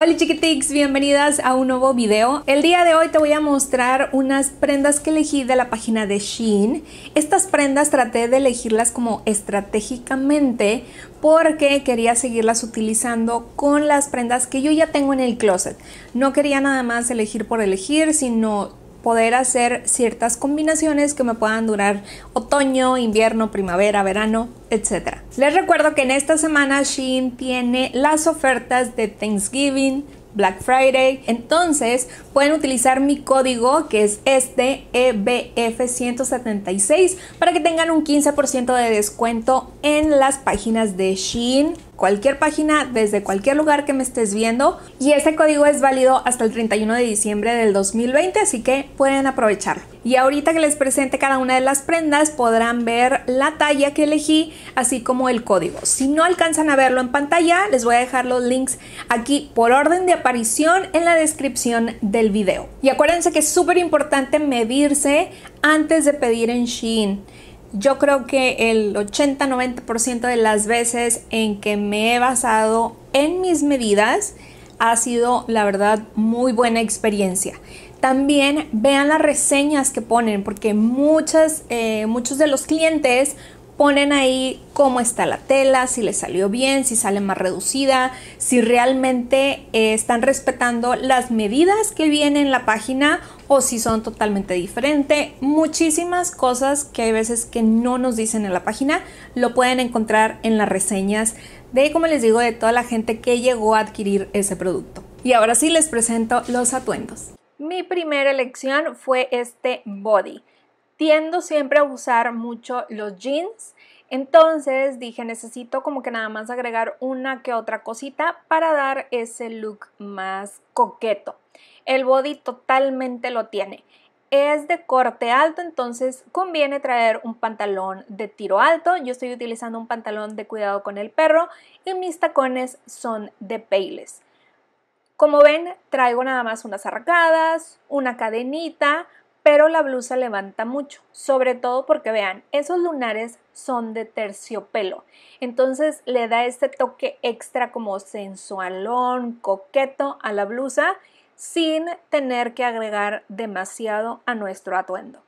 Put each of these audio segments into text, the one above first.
Hola chiquitics, bienvenidas a un nuevo video. El día de hoy te voy a mostrar unas prendas que elegí de la página de Shein. Estas prendas traté de elegirlas como estratégicamente porque quería seguirlas utilizando con las prendas que yo ya tengo en el closet. No quería nada más elegir por elegir, sino poder hacer ciertas combinaciones que me puedan durar otoño, invierno, primavera, verano, etcétera Les recuerdo que en esta semana Shein tiene las ofertas de Thanksgiving, Black Friday. Entonces pueden utilizar mi código que es este EBF176 para que tengan un 15% de descuento en las páginas de Shein cualquier página desde cualquier lugar que me estés viendo y este código es válido hasta el 31 de diciembre del 2020 así que pueden aprovecharlo y ahorita que les presente cada una de las prendas podrán ver la talla que elegí así como el código si no alcanzan a verlo en pantalla les voy a dejar los links aquí por orden de aparición en la descripción del video y acuérdense que es súper importante medirse antes de pedir en Shein yo creo que el 80-90% de las veces en que me he basado en mis medidas ha sido, la verdad, muy buena experiencia. También vean las reseñas que ponen, porque muchas, eh, muchos de los clientes ponen ahí cómo está la tela, si le salió bien, si sale más reducida, si realmente eh, están respetando las medidas que vienen en la página o si son totalmente diferentes. Muchísimas cosas que hay veces que no nos dicen en la página lo pueden encontrar en las reseñas de, como les digo, de toda la gente que llegó a adquirir ese producto. Y ahora sí les presento los atuendos. Mi primera elección fue este body. Tiendo siempre a usar mucho los jeans entonces dije, necesito como que nada más agregar una que otra cosita para dar ese look más coqueto. El body totalmente lo tiene. Es de corte alto, entonces conviene traer un pantalón de tiro alto. Yo estoy utilizando un pantalón de cuidado con el perro y mis tacones son de peiles. Como ven, traigo nada más unas arcadas, una cadenita, pero la blusa levanta mucho, sobre todo porque vean, esos lunares son de terciopelo, entonces le da este toque extra como sensualón, coqueto a la blusa sin tener que agregar demasiado a nuestro atuendo.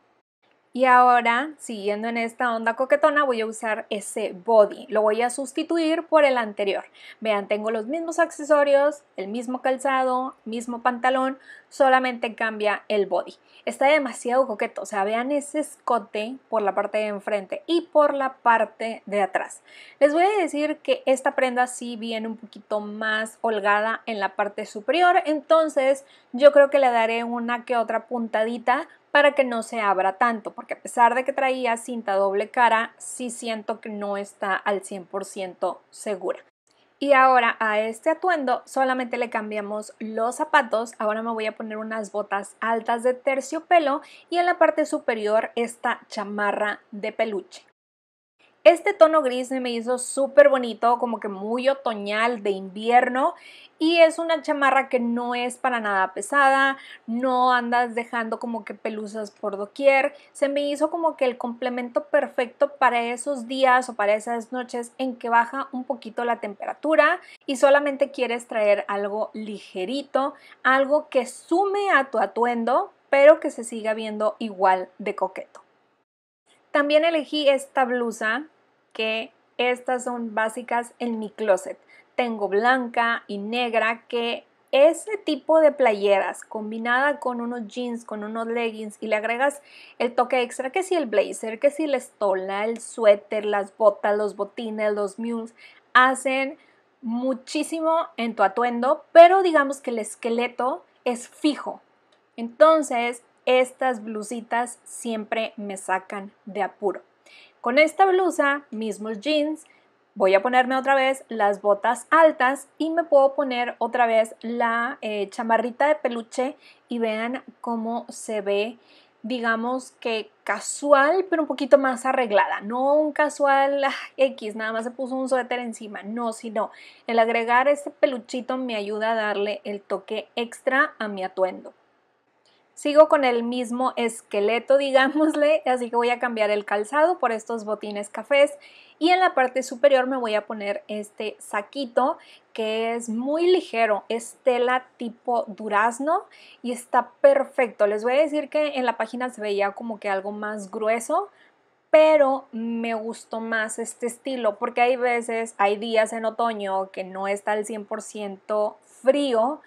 Y ahora, siguiendo en esta onda coquetona, voy a usar ese body. Lo voy a sustituir por el anterior. Vean, tengo los mismos accesorios, el mismo calzado, mismo pantalón, solamente cambia el body. Está demasiado coqueto, o sea, vean ese escote por la parte de enfrente y por la parte de atrás. Les voy a decir que esta prenda sí viene un poquito más holgada en la parte superior, entonces yo creo que le daré una que otra puntadita para que no se abra tanto, porque a pesar de que traía cinta doble cara, sí siento que no está al 100% segura. Y ahora a este atuendo solamente le cambiamos los zapatos. Ahora me voy a poner unas botas altas de terciopelo y en la parte superior esta chamarra de peluche. Este tono gris se me hizo súper bonito, como que muy otoñal de invierno y es una chamarra que no es para nada pesada, no andas dejando como que pelusas por doquier. Se me hizo como que el complemento perfecto para esos días o para esas noches en que baja un poquito la temperatura y solamente quieres traer algo ligerito, algo que sume a tu atuendo, pero que se siga viendo igual de coqueto. También elegí esta blusa que estas son básicas en mi closet. Tengo blanca y negra que ese tipo de playeras combinada con unos jeans, con unos leggings y le agregas el toque extra, que si el blazer, que si la estola, el suéter, las botas, los botines, los mules, hacen muchísimo en tu atuendo, pero digamos que el esqueleto es fijo. Entonces, estas blusitas siempre me sacan de apuro. Con esta blusa, mismos jeans, voy a ponerme otra vez las botas altas y me puedo poner otra vez la eh, chamarrita de peluche y vean cómo se ve digamos que casual, pero un poquito más arreglada. No un casual X, nada más se puso un suéter encima. No, sino el agregar este peluchito me ayuda a darle el toque extra a mi atuendo. Sigo con el mismo esqueleto, digámosle, así que voy a cambiar el calzado por estos botines cafés y en la parte superior me voy a poner este saquito que es muy ligero, es tela tipo durazno y está perfecto. Les voy a decir que en la página se veía como que algo más grueso, pero me gustó más este estilo porque hay veces, hay días en otoño que no está al 100% frío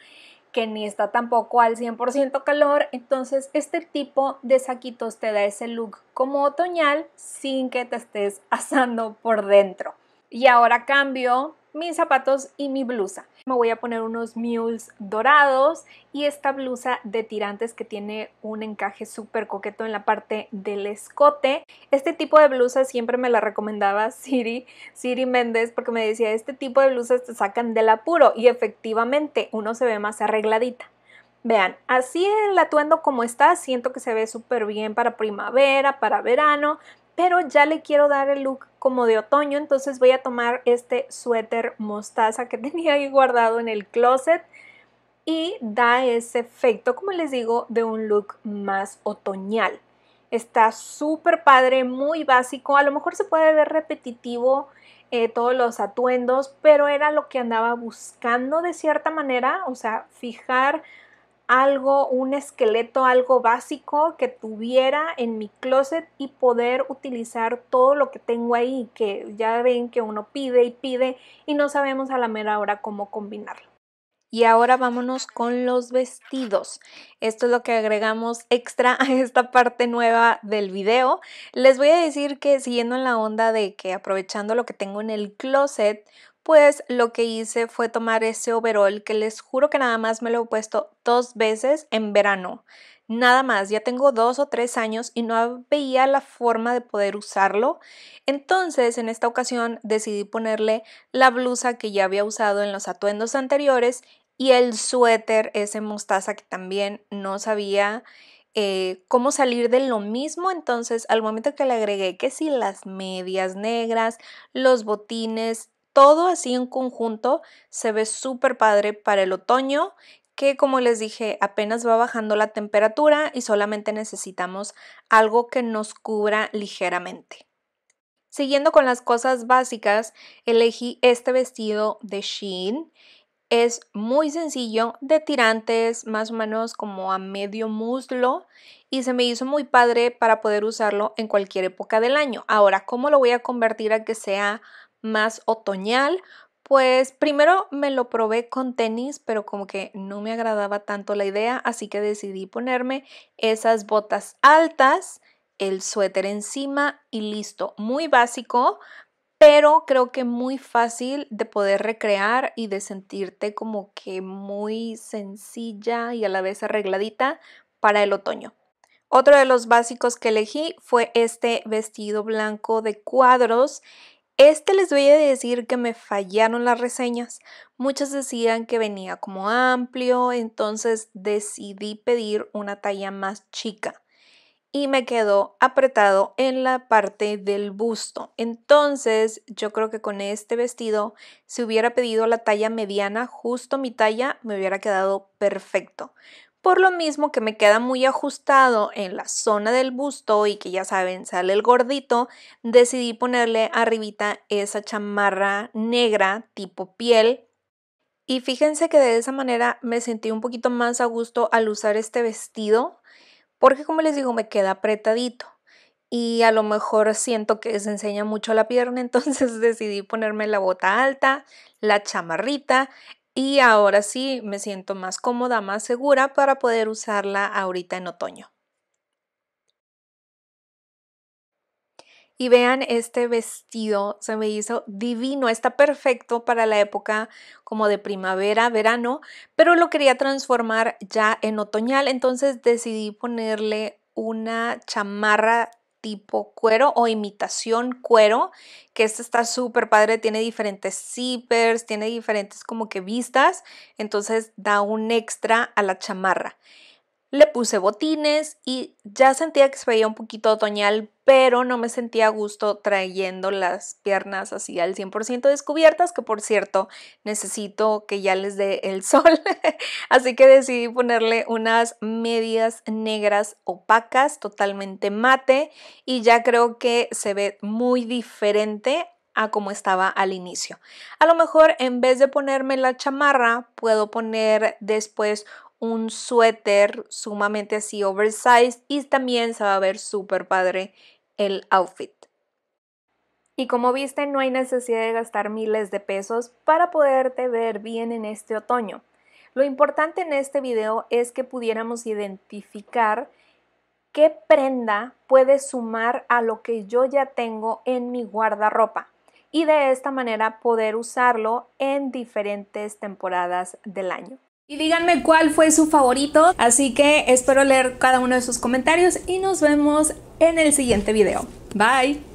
que ni está tampoco al 100% calor, entonces este tipo de saquitos te da ese look como otoñal sin que te estés asando por dentro. Y ahora cambio mis zapatos y mi blusa. Me voy a poner unos mules dorados y esta blusa de tirantes que tiene un encaje súper coqueto en la parte del escote. Este tipo de blusa siempre me la recomendaba Siri, Siri Méndez porque me decía este tipo de blusas te sacan del apuro y efectivamente uno se ve más arregladita. Vean, así el atuendo como está, siento que se ve súper bien para primavera, para verano, pero ya le quiero dar el look como de otoño, entonces voy a tomar este suéter mostaza que tenía ahí guardado en el closet y da ese efecto, como les digo, de un look más otoñal. Está súper padre, muy básico, a lo mejor se puede ver repetitivo eh, todos los atuendos, pero era lo que andaba buscando de cierta manera, o sea, fijar algo, un esqueleto, algo básico que tuviera en mi closet y poder utilizar todo lo que tengo ahí, que ya ven que uno pide y pide y no sabemos a la mera hora cómo combinarlo. Y ahora vámonos con los vestidos. Esto es lo que agregamos extra a esta parte nueva del video. Les voy a decir que siguiendo en la onda de que aprovechando lo que tengo en el closet, pues lo que hice fue tomar ese overall que les juro que nada más me lo he puesto dos veces en verano. Nada más, ya tengo dos o tres años y no veía la forma de poder usarlo. Entonces, en esta ocasión decidí ponerle la blusa que ya había usado en los atuendos anteriores y el suéter, ese mostaza que también no sabía eh, cómo salir de lo mismo. Entonces, al momento que le agregué que si las medias negras, los botines todo así en conjunto se ve súper padre para el otoño que como les dije apenas va bajando la temperatura y solamente necesitamos algo que nos cubra ligeramente. Siguiendo con las cosas básicas, elegí este vestido de Shein. Es muy sencillo, de tirantes, más o menos como a medio muslo y se me hizo muy padre para poder usarlo en cualquier época del año. Ahora, ¿cómo lo voy a convertir a que sea más otoñal, pues primero me lo probé con tenis, pero como que no me agradaba tanto la idea, así que decidí ponerme esas botas altas, el suéter encima y listo, muy básico, pero creo que muy fácil de poder recrear y de sentirte como que muy sencilla y a la vez arregladita para el otoño. Otro de los básicos que elegí fue este vestido blanco de cuadros este les voy a decir que me fallaron las reseñas. muchos decían que venía como amplio, entonces decidí pedir una talla más chica y me quedó apretado en la parte del busto. Entonces yo creo que con este vestido, si hubiera pedido la talla mediana, justo mi talla, me hubiera quedado perfecto. Por lo mismo que me queda muy ajustado en la zona del busto y que ya saben, sale el gordito, decidí ponerle arribita esa chamarra negra tipo piel. Y fíjense que de esa manera me sentí un poquito más a gusto al usar este vestido, porque como les digo, me queda apretadito y a lo mejor siento que se enseña mucho la pierna, entonces decidí ponerme la bota alta, la chamarrita, y ahora sí me siento más cómoda, más segura para poder usarla ahorita en otoño. Y vean este vestido, se me hizo divino, está perfecto para la época como de primavera, verano, pero lo quería transformar ya en otoñal, entonces decidí ponerle una chamarra tipo cuero o imitación cuero, que este está súper padre, tiene diferentes zippers, tiene diferentes como que vistas, entonces da un extra a la chamarra le puse botines y ya sentía que se veía un poquito otoñal, pero no me sentía a gusto trayendo las piernas así al 100% descubiertas, que por cierto necesito que ya les dé el sol, así que decidí ponerle unas medias negras opacas, totalmente mate, y ya creo que se ve muy diferente a como estaba al inicio. A lo mejor en vez de ponerme la chamarra, puedo poner después un suéter sumamente así oversized y también se va a ver súper padre el outfit. Y como viste, no hay necesidad de gastar miles de pesos para poderte ver bien en este otoño. Lo importante en este video es que pudiéramos identificar qué prenda puede sumar a lo que yo ya tengo en mi guardarropa y de esta manera poder usarlo en diferentes temporadas del año. Y díganme cuál fue su favorito, así que espero leer cada uno de sus comentarios y nos vemos en el siguiente video. Bye.